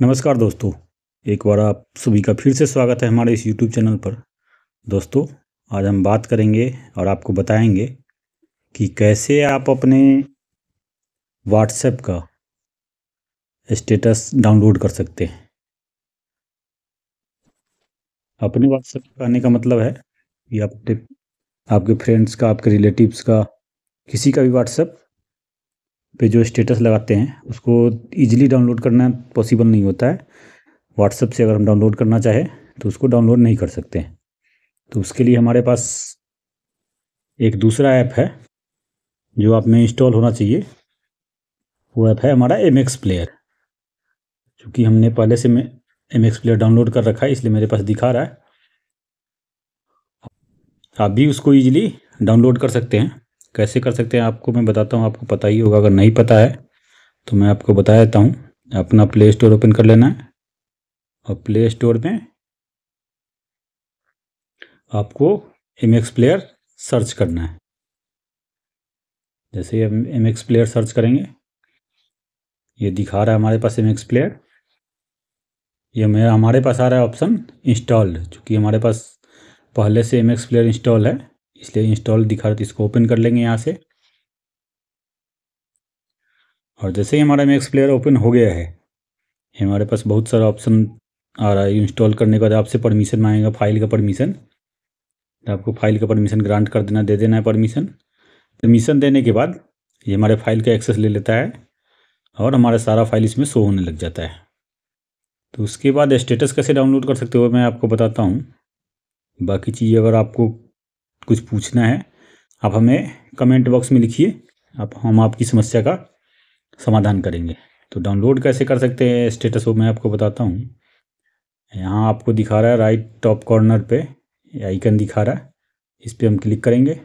नमस्कार दोस्तों एक बार आप सभी का फिर से स्वागत है हमारे इस यूट्यूब चैनल पर दोस्तों आज हम बात करेंगे और आपको बताएंगे कि कैसे आप अपने व्हाट्सएप का स्टेटस डाउनलोड कर सकते हैं अपने व्हाट्सएप पर आने का मतलब है कि आप आपके फ्रेंड्स का आपके रिलेटिव्स का किसी का भी व्हाट्सएप पे जो स्टेटस लगाते हैं उसको ईजिली डाउनलोड करना पॉसिबल नहीं होता है व्हाट्सअप से अगर हम डाउनलोड करना चाहें तो उसको डाउनलोड नहीं कर सकते हैं तो उसके लिए हमारे पास एक दूसरा ऐप है जो आप में इंस्टॉल होना चाहिए वो ऐप है हमारा एम एक्स प्लेयर चूँकि हमने पहले से एम एक्स प्लेयर डाउनलोड कर रखा है इसलिए मेरे पास दिखा रहा है आप भी उसको ईजिली डाउनलोड कर सकते हैं कैसे कर सकते हैं आपको मैं बताता हूँ आपको पता ही होगा अगर नहीं पता है तो मैं आपको बता देता हूँ अपना प्ले स्टोर ओपन कर लेना है और प्ले स्टोर में आपको एम एक्स प्लेयर सर्च करना है जैसे हम एम एक्स प्लेयर सर्च करेंगे ये दिखा रहा है हमारे पास एम एक्स प्लेयर ये मेरा हमारे पास आ रहा है ऑप्शन इंस्टॉल्ड चूँकि हमारे पास पहले से एम एक्स प्लेयर इंस्टॉल है इसलिए इंस्टॉल दिखा रहा तो इसको ओपन कर लेंगे यहाँ से और जैसे ही हमारा मैक्स प्लेयर ओपन हो गया है हमारे पास बहुत सारा ऑप्शन आ रहा है इंस्टॉल करने के बाद आपसे परमिशन मांगेगा फाइल का परमिशन तो आपको फाइल का परमिशन ग्रांट कर देना दे देना है परमिशन परमिशन देने के बाद ये हमारे फाइल का एक्सेस ले लेता है और हमारा सारा फाइल इसमें शो होने लग जाता है तो उसके बाद स्टेटस कैसे डाउनलोड कर सकते हो मैं आपको बताता हूँ बाकी चीज़ अगर आपको कुछ पूछना है आप हमें कमेंट बॉक्स में लिखिए आप हम आपकी समस्या का समाधान करेंगे तो डाउनलोड कैसे कर सकते हैं स्टेटस वो मैं आपको बताता हूँ यहाँ आपको दिखा रहा है राइट टॉप कॉर्नर पे आइकन दिखा रहा है इस पर हम क्लिक करेंगे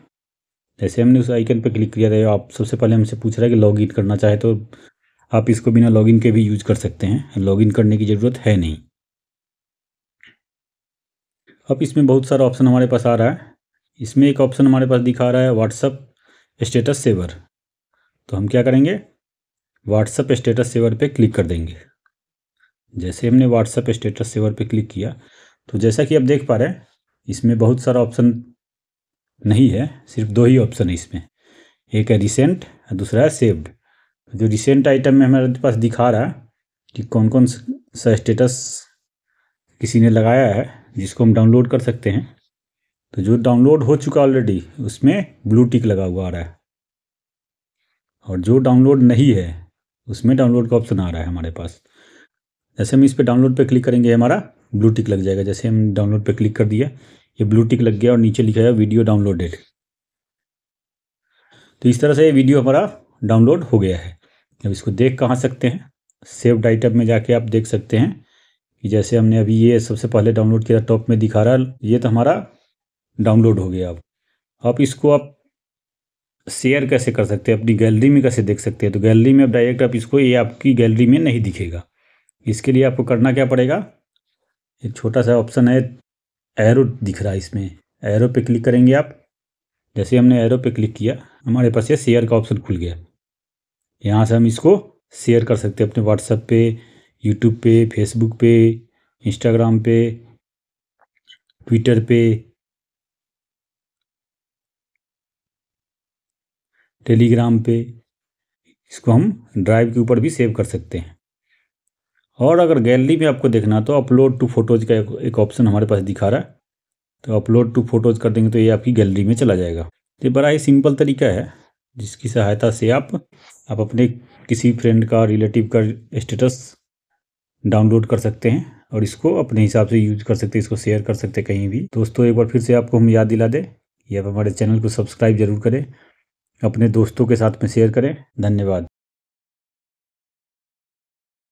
जैसे हमने उस आइकन पर क्लिक किया था आप सबसे पहले हमसे पूछ रहा है कि लॉगिन करना चाहे तो आप इसको बिना लॉगिन के भी यूज कर सकते हैं लॉगिन करने की ज़रूरत है नहीं अब इसमें बहुत सारा ऑप्शन हमारे पास आ रहा है इसमें एक ऑप्शन हमारे पास दिखा रहा है व्हाट्सअप स्टेटस सेवर तो हम क्या करेंगे व्हाट्सअप स्टेटस सेवर पे क्लिक कर देंगे जैसे हमने व्हाट्सअप स्टेटस सेवर पे क्लिक किया तो जैसा कि आप देख पा रहे हैं इसमें बहुत सारा ऑप्शन नहीं है सिर्फ दो ही ऑप्शन है इसमें एक है रिसेंट और दूसरा है सेव्ड जो रिसेंट आइटम में हमारे पास दिखा रहा है कि कौन कौन सा स्टेटस किसी ने लगाया है जिसको हम डाउनलोड कर सकते हैं तो जो डाउनलोड हो चुका ऑलरेडी उसमें ब्लू टिक लगा हुआ आ रहा है और जो डाउनलोड नहीं है उसमें डाउनलोड का ऑप्शन आ रहा है हमारे पास जैसे हम इस पर डाउनलोड पे क्लिक करेंगे हमारा ब्लू टिक लग जाएगा जैसे हम डाउनलोड पे क्लिक कर दिया ये ब्लू टिक लग गया और नीचे लिखा है वीडियो डाउनलोडेड तो इस तरह से ये वीडियो हमारा डाउनलोड हो गया है अब इसको देख कहाँ सकते हैं सेव्ड आइटम में जाके आप देख सकते हैं कि जैसे हमने अभी ये सबसे पहले डाउनलोड किया टॉप में दिखा रहा ये तो हमारा डाउनलोड हो गया अब आप इसको आप शेयर कैसे कर सकते हैं अपनी गैलरी में कैसे देख सकते हैं तो गैलरी में अब डायरेक्ट आप इसको ये आपकी गैलरी में नहीं दिखेगा इसके लिए आपको करना क्या पड़ेगा एक छोटा सा ऑप्शन है एरो दिख रहा है इसमें एरो पे क्लिक करेंगे आप जैसे हमने एरो पे क्लिक किया हमारे पास ये शेयर का ऑप्शन खुल गया यहाँ से हम इसको शेयर कर सकते हैं अपने व्हाट्सएप पे यूट्यूब पे फेसबुक पे इंस्टाग्राम पे ट्विटर पे टेलीग्राम पे इसको हम ड्राइव के ऊपर भी सेव कर सकते हैं और अगर गैलरी में आपको देखना तो अपलोड टू फोटोज़ का एक ऑप्शन हमारे पास दिखा रहा है तो अपलोड टू फोटोज़ कर देंगे तो ये आपकी गैलरी में चला जाएगा तो ये बड़ा ही सिंपल तरीका है जिसकी सहायता से आप आप अपने किसी फ्रेंड का रिलेटिव का स्टेटस डाउनलोड कर सकते हैं और इसको अपने हिसाब से यूज कर सकते हैं इसको शेयर कर सकते हैं कहीं भी दोस्तों एक बार फिर से आपको हम याद दिला दें या आप हमारे चैनल को सब्सक्राइब जरूर करें अपने दोस्तों के साथ में शेयर करें धन्यवाद